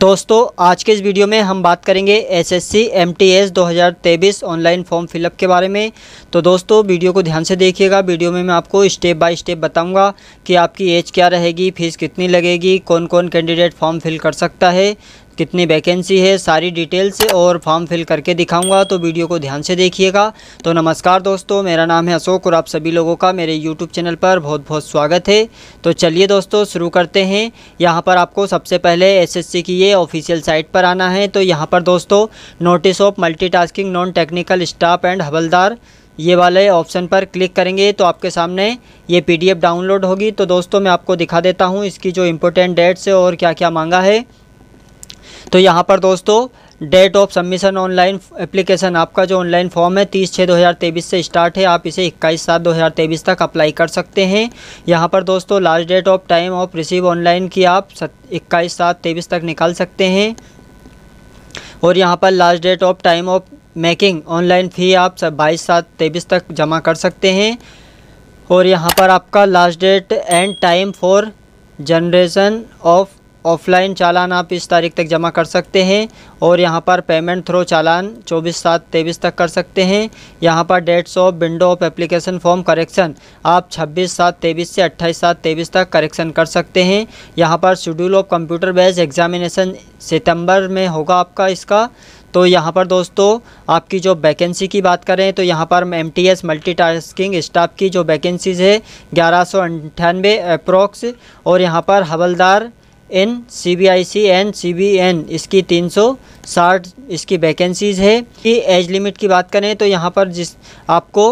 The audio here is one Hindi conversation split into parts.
दोस्तों आज के इस वीडियो में हम बात करेंगे SSC MTS 2023 online form fill up के बारे में तो दोस्तों वीडियो को ध्यान से देखिएगा वीडियो में मैं आपको स्टेप बाय स्टेप बताऊंगा कि आपकी एज क्या रहेगी फीस कितनी लगेगी कौन कौन कैंडिडेट फॉर्म फिल कर सकता है कितनी वैकेंसी है सारी डिटेल्स और फॉर्म फिल करके दिखाऊंगा तो वीडियो को ध्यान से देखिएगा तो नमस्कार दोस्तों मेरा नाम है अशोक और आप सभी लोगों का मेरे यूट्यूब चैनल पर बहुत बहुत स्वागत है तो चलिए दोस्तों शुरू करते हैं यहाँ पर आपको सबसे पहले एस की ये ऑफिशियल साइट पर आना है तो यहाँ पर दोस्तों notice of multi non technical staff and हवलदार ये वाले ऑप्शन पर क्लिक करेंगे तो आपके सामने ये पीडीएफ डाउनलोड होगी तो दोस्तों मैं आपको दिखा देता हूँ इसकी जो इम्पोर्टेंट डेट्स है और क्या क्या मांगा है तो यहाँ पर दोस्तों date of submission online application आपका जो ऑनलाइन फॉर्म है तीस छः दो हज़ार तेईस से स्टार्ट है आप इसे इक्कीस सात दो हज़ार तेईस तक अप्लाई कर सकते हैं यहाँ पर दोस्तों last date of time of receive online की आप इक्कीस सात तेईस तक निकाल सकते हैं और यहाँ पर last date of time of making online fee आप सब बाईस सात तेईस तक जमा कर सकते हैं और यहाँ पर आपका last date and time for generation of offline चालान आप इस तारीख तक जमा कर सकते हैं और यहाँ पर पेमेंट थ्रो चालान 24 सात तेईस तक कर सकते हैं यहाँ पर dates of window of application form correction आप 26 सात तेईस से 28 सात तेईस तक करेक्शन कर सकते हैं यहाँ पर schedule of computer based examination सितंबर में होगा आपका इसका तो यहाँ पर दोस्तों आपकी जो वैकेंसी की बात करें तो यहाँ पर M T S multi tasking staff की जो वैकेंसीज़ है ग्यारह सौ अप्रोक्स और यहाँ पर हवलदार in C B I C and C B N इसकी 360 इसकी वैकेंसीज़ है कि एज लिमिट की बात करें तो यहाँ पर जिस आपको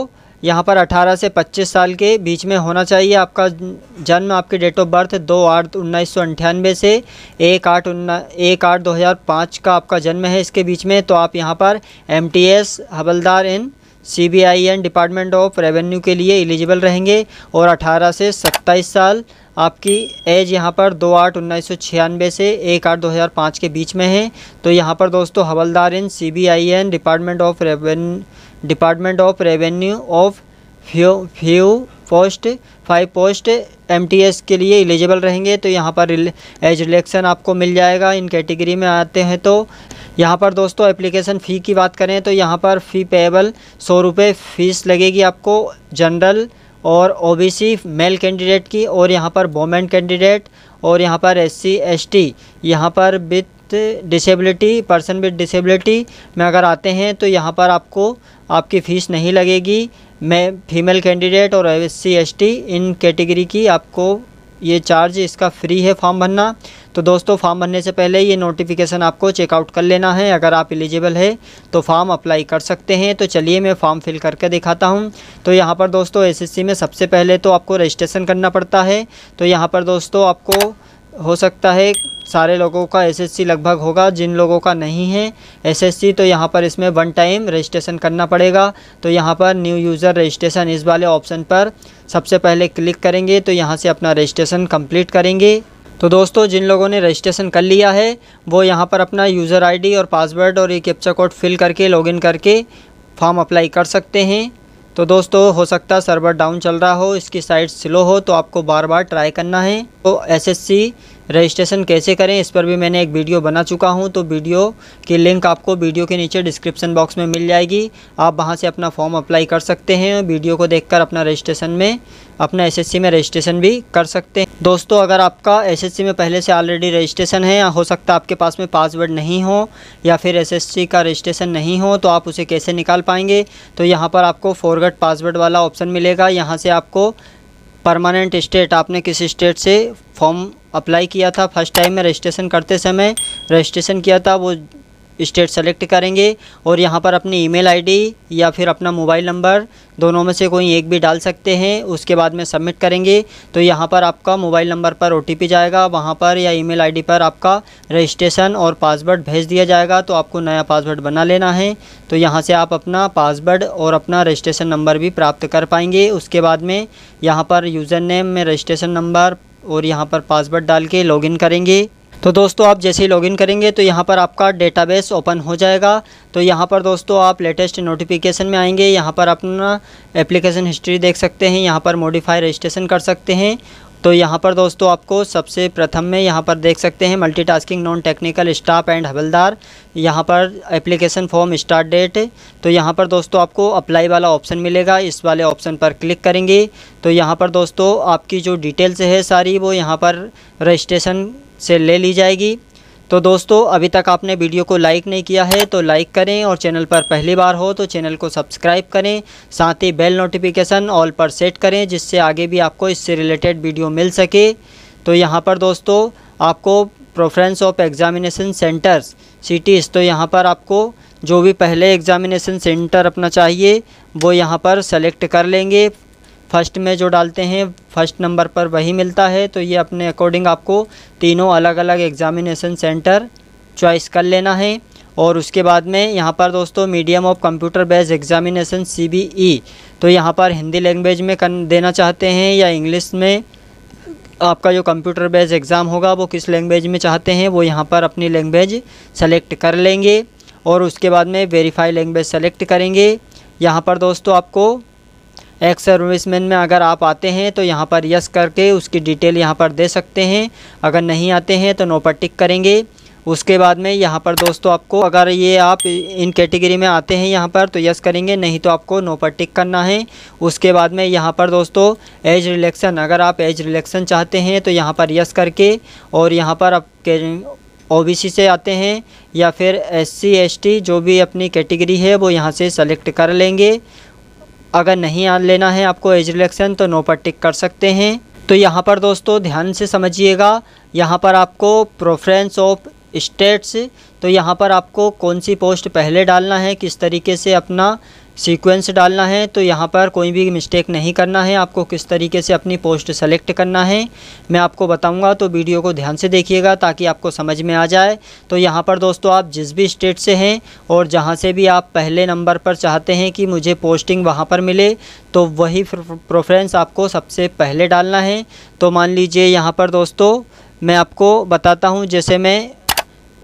यहाँ पर 18 से 25 साल के बीच में होना चाहिए आपका जन्म आपकी डेट ऑफ बर्थ दो आठ उन्नीस सौ अंठानवे से एक आठ उन्ना एक आठ दो हज़ार पाँच का आपका जन्म है इसके बीच में तो आप यहाँ पर एम टी एस हवलदार in C and department of revenue के लिए एलिजिबल रहेंगे और 18 से 27 साल आपकी एज यहाँ पर दो आठ उन्नीस सौ छियानवे से एक आठ दो हज़ार पाँच के बीच में है तो यहाँ पर दोस्तों हवलदार in C B I N department of revenue department of revenue of few few post five post M के लिए एलिजिबल रहेंगे तो यहाँ पर एज रिलेक्शन आपको मिल जाएगा इन कैटेगरी में आते हैं तो यहाँ पर दोस्तों एप्लीकेशन फ़ी की बात करें तो यहाँ पर फ़ी पेबल सौ रुपये फ़ीस लगेगी आपको जनरल और ओबीसी मेल कैंडिडेट की और यहाँ पर वोमेन कैंडिडेट और यहाँ पर एससी एसटी यहाँ पर with disability person with disability में अगर आते हैं तो यहाँ पर आपको आपकी फ़ीस नहीं लगेगी मैं फीमेल कैंडिडेट और एस सी इन कैटेगरी की आपको ये चार्ज इसका फ्री है फॉर्म भरना तो दोस्तों फॉर्म भरने से पहले ये नोटिफिकेशन आपको चेकआउट कर लेना है अगर आप एलिजिबल है तो फॉर्म अप्लाई कर सकते हैं तो चलिए मैं फॉर्म फिल करके दिखाता हूँ तो यहाँ पर दोस्तों एसएससी में सबसे पहले तो आपको रजिस्ट्रेशन करना पड़ता है तो यहाँ पर दोस्तों आपको हो सकता है सारे लोगों का एसएससी लगभग होगा जिन लोगों का नहीं है एसएससी तो यहाँ पर इसमें वन टाइम रजिस्ट्रेशन करना पड़ेगा तो यहाँ पर न्यू यूज़र रजिस्ट्रेशन इस वाले ऑप्शन पर सबसे पहले क्लिक करेंगे तो यहाँ से अपना रजिस्ट्रेशन कंप्लीट करेंगे तो दोस्तों जिन लोगों ने रजिस्ट्रेशन कर लिया है वो यहाँ पर अपना यूज़र आईडी और पासवर्ड और ये कैप्चा कोड फिल करके लॉगिन करके फॉर्म अप्लाई कर सकते हैं तो दोस्तों हो सकता है सर्वर डाउन चल रहा हो इसकी साइट स्लो हो तो आपको बार बार ट्राई करना है तो एसएससी रजिस्ट्रेशन कैसे करें इस पर भी मैंने एक वीडियो बना चुका हूं तो वीडियो की लिंक आपको वीडियो के नीचे डिस्क्रिप्शन बॉक्स में मिल जाएगी आप वहां से अपना फॉर्म अप्लाई कर सकते हैं वीडियो को देखकर अपना रजिस्ट्रेशन में अपना एसएससी में रजिस्ट्रेशन भी कर सकते हैं दोस्तों अगर आपका एसएससी में पहले से ऑलरेडी रजिस्ट्रेशन है या हो सकता है आपके पास में पासवर्ड नहीं हो या फिर एसएससी का रजिस्ट्रेशन नहीं हो तो आप उसे कैसे निकाल पाएंगे तो यहाँ पर आपको फॉरगट पासवर्ड वाला ऑप्शन मिलेगा यहाँ से आपको परमानेंट स्टेट आपने किस स्टेट से फॉर्म अप्लाई किया था फर्स्ट टाइम में रजिस्ट्रेशन करते समय रजिस्ट्रेशन किया था वो स्टेट सेलेक्ट करेंगे और यहाँ पर अपनी ईमेल आईडी या फिर अपना मोबाइल नंबर दोनों में से कोई एक भी डाल सकते हैं उसके बाद में सबमिट करेंगे तो यहाँ पर आपका मोबाइल नंबर पर ओ जाएगा वहाँ पर या ईमेल आईडी पर आपका रजिस्ट्रेशन और पासवर्ड भेज दिया जाएगा तो आपको नया पासवर्ड बना लेना है तो यहाँ से आप अपना पासवर्ड और अपना रजिस्ट्रेशन नंबर भी प्राप्त कर पाएंगे उसके बाद में यहाँ पर यूज़र नेम में रजिस्ट्रेशन नंबर और यहाँ पर पासवर्ड डाल के लॉगिन करेंगे तो दोस्तों आप जैसे ही लॉगिन करेंगे तो यहाँ पर आपका डेटाबेस ओपन हो जाएगा तो यहाँ पर दोस्तों आप लेटेस्ट नोटिफिकेशन में आएंगे यहाँ पर अपना एप्लीकेशन हिस्ट्री देख सकते हैं यहाँ पर मॉडिफाई रजिस्ट्रेशन कर सकते हैं तो यहाँ पर दोस्तों आपको सबसे प्रथम में यहाँ पर देख सकते हैं multitasking non technical staff and हवलदार यहाँ पर एप्लीकेशन फॉर्म स्टार्ट डेट तो यहाँ पर दोस्तों आपको अप्लाई वाला ऑप्शन मिलेगा इस वाले ऑप्शन पर क्लिक करेंगे तो यहाँ पर दोस्तों आपकी जो डिटेल्स है सारी वो यहाँ पर रजिस्ट्रेशन से ले ली जाएगी तो दोस्तों अभी तक आपने वीडियो को लाइक नहीं किया है तो लाइक करें और चैनल पर पहली बार हो तो चैनल को सब्सक्राइब करें साथ ही बेल नोटिफिकेशन ऑल पर सेट करें जिससे आगे भी आपको इससे रिलेटेड वीडियो मिल सके तो यहाँ पर दोस्तों आपको preference of examination centres cities तो यहाँ पर आपको जो भी पहले एग्ज़ामिनेशन सेंटर अपना चाहिए वो यहाँ पर सेलेक्ट कर लेंगे फर्स्ट में जो डालते हैं फर्स्ट नंबर पर वही मिलता है तो ये अपने अकॉर्डिंग आपको तीनों अलग अलग एग्जामिनेशन सेंटर चॉइस कर लेना है और उसके बाद में यहाँ पर दोस्तों medium of computer based examination सी तो यहाँ पर हिंदी लैंग्वेज में कर देना चाहते हैं या इंग्लिश में आपका जो कंप्यूटर बेस्ड एग्ज़ाम होगा वो किस लैंग्वेज में चाहते हैं वो यहाँ पर अपनी लैंग्वेज सेलेक्ट कर लेंगे और उसके बाद में वेरीफाई लैंग्वेज सेलेक्ट करेंगे यहाँ पर दोस्तों आपको एक्स सर्विसमैन में अगर आप आते हैं तो यहाँ पर यस करके उसकी डिटेल यहाँ पर दे सकते हैं अगर नहीं आते हैं तो नो पर टिक करेंगे उसके बाद में यहाँ पर दोस्तों आपको अगर ये आप इन कैटेगरी में आते हैं यहाँ पर तो यस करेंगे नहीं तो आपको नो पर टिक करना है उसके बाद में यहाँ पर दोस्तों एज रिलेक्शन अगर आप एज रिलेक्शन चाहते हैं तो यहाँ पर यस करके और यहाँ पर आप ओबीसी से आते हैं या फिर एससी एसटी जो भी अपनी कैटेगरी है वो यहाँ से सेलेक्ट कर लेंगे अगर नहीं लेना है आपको एज रिलेक्शन तो नो पर टिक कर सकते हैं तो यहाँ पर दोस्तों ध्यान से समझिएगा यहाँ पर आपको प्रोफ्रेंस ऑफ स्टेट्स तो यहाँ पर आपको कौन सी पोस्ट पहले डालना है किस तरीके से अपना सीक्वेंस डालना है तो यहाँ पर कोई भी मिस्टेक नहीं करना है आपको किस तरीके से अपनी पोस्ट सेलेक्ट करना है मैं आपको बताऊँगा तो वीडियो को ध्यान से देखिएगा ताकि आपको समझ में आ जाए तो यहाँ पर दोस्तों आप जिस भी स्टेट से हैं और जहाँ से भी आप पहले नंबर पर चाहते हैं कि मुझे पोस्टिंग वहाँ पर मिले तो वही प्रोफ्रेंस आपको सबसे पहले डालना है तो मान लीजिए यहाँ पर दोस्तों मैं आपको बताता हूँ जैसे मैं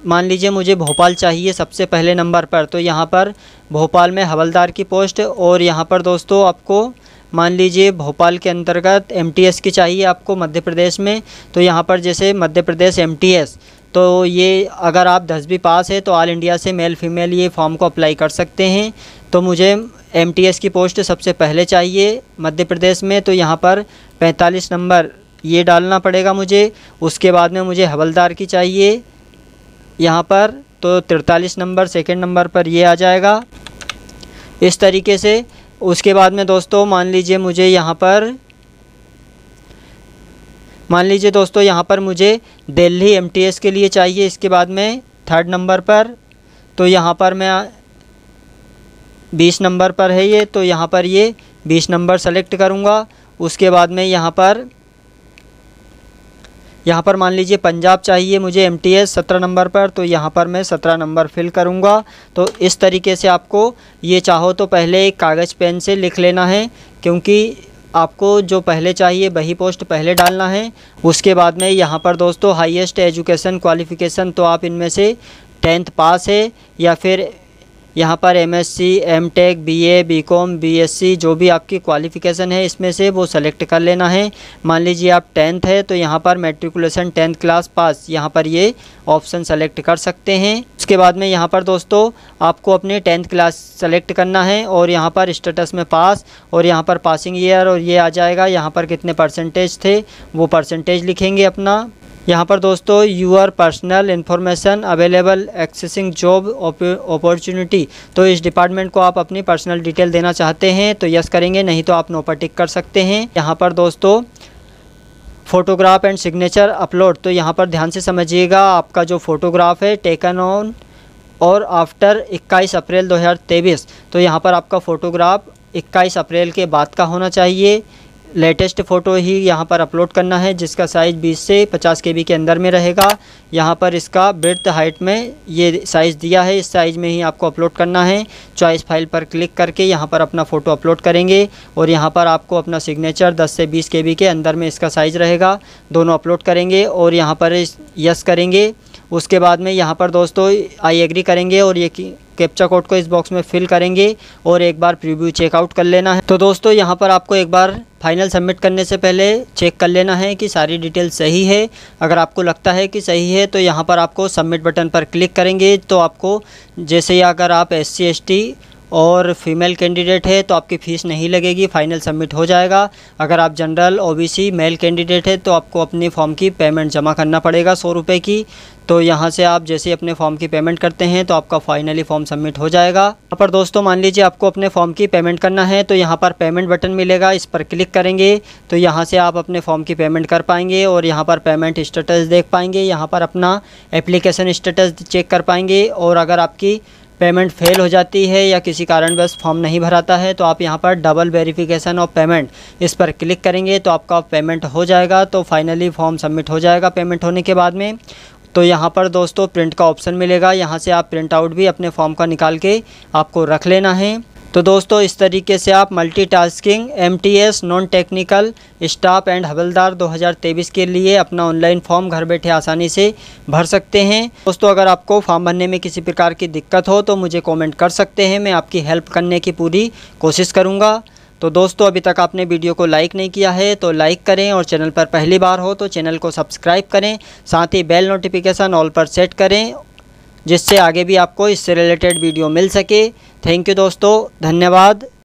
मान लीजिए मुझे भोपाल चाहिए सबसे पहले नंबर पर तो यहाँ पर भोपाल में हवलदार की पोस्ट और यहाँ पर दोस्तों आपको मान लीजिए भोपाल के अंतर्गत एम की चाहिए आपको मध्य प्रदेश में तो यहाँ पर जैसे मध्य प्रदेश एम तो ये अगर आप दसवीं पास है तो ऑल इंडिया से मेल फीमेल ये फॉर्म को अप्लाई कर सकते हैं तो मुझे एम की पोस्ट सबसे पहले चाहिए मध्य प्रदेश में तो यहाँ पर पैंतालीस नंबर ये डालना पड़ेगा मुझे उसके बाद में मुझे हवलदार की चाहिए यहाँ पर तो तिरतालीस नंबर सेकेंड नंबर पर ये आ जाएगा इस तरीके से उसके बाद में दोस्तों मान लीजिए मुझे यहाँ पर मान लीजिए दोस्तों यहाँ पर मुझे दिल्ली एमटीएस के लिए चाहिए इसके बाद में थर्ड नंबर पर तो यहाँ पर मैं बीस नंबर पर है ये तो यहाँ पर ये बीस नंबर सेलेक्ट करूँगा उसके बाद में यहाँ पर यहाँ पर मान लीजिए पंजाब चाहिए मुझे एम टी सत्रह नंबर पर तो यहाँ पर मैं सत्रह नंबर फिल करूँगा तो इस तरीके से आपको ये चाहो तो पहले एक कागज़ पेन से लिख लेना है क्योंकि आपको जो पहले चाहिए वही पोस्ट पहले डालना है उसके बाद में यहाँ पर दोस्तों हाईएस्ट एजुकेशन क्वालिफ़िकेशन तो आप इनमें से टेंथ पास है या फिर यहाँ पर M S C M tech B A B com B S C जो भी आपकी क्वालिफ़िकेशन है इसमें से वो सेलेक्ट कर लेना है मान लीजिए आप टेंथ है तो यहाँ पर मेट्रिकुलेशन टेंथ क्लास पास यहाँ पर ये ऑप्शन सेलेक्ट कर सकते हैं उसके बाद में यहाँ पर दोस्तों आपको अपने टेंथ क्लास सेलेक्ट करना है और यहाँ पर स्टेटस में पास और यहाँ पर पासिंग ईयर और ये आ जाएगा यहाँ पर कितने परसेंटेज थे वो परसेंटेज लिखेंगे अपना यहाँ पर दोस्तों your personal information available accessing job opportunity तो इस डिपार्टमेंट को आप अपनी पर्सनल डिटेल देना चाहते हैं तो यस करेंगे नहीं तो आप नो पर टिक कर सकते हैं यहाँ पर दोस्तों फ़ोटोग्राफ एंड सिग्नेचर अपलोड तो यहाँ पर ध्यान से समझिएगा आपका जो फ़ोटोग्राफ है टेकन ऑन और आफ्टर 21 अप्रैल 2023 तो यहाँ पर आपका फ़ोटोग्राफ 21 अप्रैल के बाद का होना चाहिए लेटेस्ट फ़ोटो ही यहाँ पर अपलोड करना है जिसका साइज़ बीस से पचास के के अंदर में रहेगा यहाँ पर इसका ब्रथ हाइट में ये साइज़ दिया है इस साइज़ में ही आपको अपलोड करना है चॉइस फाइल पर क्लिक करके यहाँ पर अपना फ़ोटो अपलोड करेंगे और यहाँ पर आपको अपना सिग्नेचर 10 से 20 के के अंदर में इसका साइज़ रहेगा दोनों अपलोड करेंगे और यहाँ पर यस करेंगे उसके बाद में यहाँ पर दोस्तों आई एग्री करेंगे और ये कैप्चा कोड को इस बॉक्स में फिल करेंगे और एक बार प्रीव्यू चेकआउट कर लेना है तो दोस्तों यहाँ पर आपको एक बार फाइनल सबमिट करने से पहले चेक कर लेना है कि सारी डिटेल सही है अगर आपको लगता है कि सही है तो यहाँ पर आपको सबमिट बटन पर क्लिक करेंगे तो आपको जैसे ही अगर आप एस सी और फीमेल कैंडिडेट है तो आपकी फ़ीस नहीं लगेगी फ़ाइनल सबमिट हो जाएगा अगर आप जनरल ओबीसी मेल कैंडिडेट है तो आपको अपनी फॉर्म की पेमेंट जमा करना पड़ेगा सौ रुपये की तो यहाँ से आप जैसे अपने फॉर्म की पेमेंट करते हैं तो आपका फाइनली फॉर्म सबमिट हो जाएगा यहाँ पर दोस्तों मान लीजिए आपको अपने फॉर्म की पेमेंट करना है तो यहाँ पर पेमेंट बटन मिलेगा इस पर क्लिक करेंगे तो यहाँ से आप अपने फॉर्म की पेमेंट कर पाएंगे और यहाँ पर पेमेंट स्टेटस देख पाएंगे यहाँ पर अपना एप्लीकेशन स्टेटस चेक कर पाएंगे और अगर आपकी पेमेंट फेल हो जाती है या किसी कारणवश फॉर्म नहीं भराता है तो आप यहाँ पर डबल वेरिफिकेशन ऑफ पेमेंट इस पर क्लिक करेंगे तो आपका पेमेंट हो जाएगा तो फाइनली फॉर्म सबमिट हो जाएगा पेमेंट होने के बाद में तो यहाँ पर दोस्तों प्रिंट का ऑप्शन मिलेगा यहाँ से आप प्रिंट आउट भी अपने फॉर्म का निकाल के आपको रख लेना है तो दोस्तों इस तरीके से आप multitasking MTS non technical staff and हवलदार 2023 के लिए अपना ऑनलाइन फॉर्म घर बैठे आसानी से भर सकते हैं दोस्तों अगर आपको फॉर्म भरने में किसी प्रकार की दिक्कत हो तो मुझे कमेंट कर सकते हैं मैं आपकी हेल्प करने की पूरी कोशिश करूँगा तो दोस्तों अभी तक आपने वीडियो को लाइक नहीं किया है तो लाइक करें और चैनल पर पहली बार हो तो चैनल को सब्सक्राइब करें साथ ही बेल नोटिफिकेशन ऑल पर सेट करें जिससे आगे भी आपको इससे रिलेटेड वीडियो मिल सके थैंक यू दोस्तों धन्यवाद